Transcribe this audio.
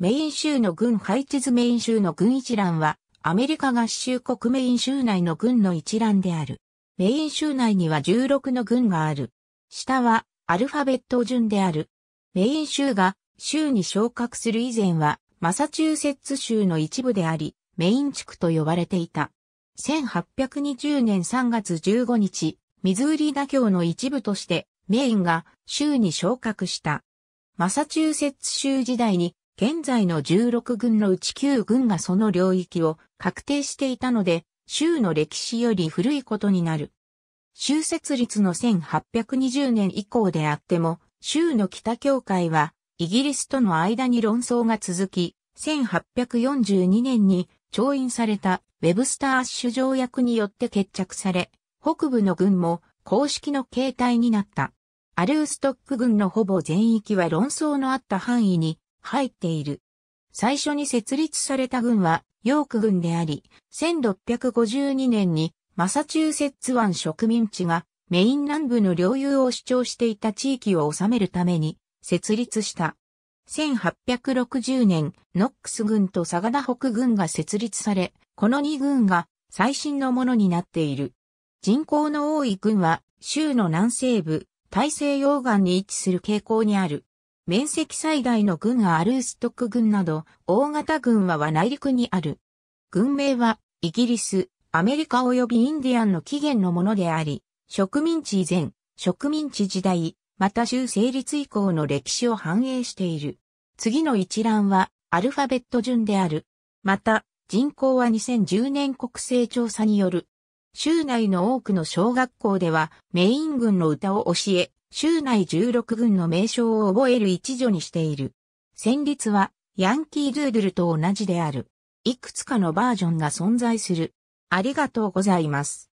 メイン州の軍配置図メイン州の軍一覧は、アメリカ合衆国メイン州内の軍の一覧である。メイン州内には16の軍がある。下はアルファベット順である。メイン州が州に昇格する以前はマサチューセッツ州の一部であり、メイン地区と呼ばれていた。1820年3月15日、ミズーリ妥協の一部としてメインが州に昇格した。マサチューセッツ州時代に現在の16軍のうち9軍がその領域を確定していたので、州の歴史より古いことになる。州設立の1820年以降であっても、州の北教会はイギリスとの間に論争が続き、1842年に調印されたウェブスター・アッシュ条約によって決着され、北部の軍も公式の形態になった。アルーストック軍のほぼ全域は論争のあった範囲に入っている。最初に設立された軍は、ヨーク軍であり、1652年にマサチューセッツ湾植民地がメイン南部の領有を主張していた地域を治めるために設立した。1860年、ノックス軍とサガダ北軍が設立され、この2軍が最新のものになっている。人口の多い軍は州の南西部、大西洋岸に位置する傾向にある。面積最大の軍アルーストック軍など、大型軍はは内陸にある。軍名は、イギリス、アメリカ及びインディアンの起源のものであり、植民地以前、植民地時代、また州成立以降の歴史を反映している。次の一覧は、アルファベット順である。また、人口は2010年国勢調査による。州内の多くの小学校では、メイン軍の歌を教え、州内16軍の名称を覚える一助にしている。戦律は、ヤンキードゥードルと同じである。いくつかのバージョンが存在する。ありがとうございます。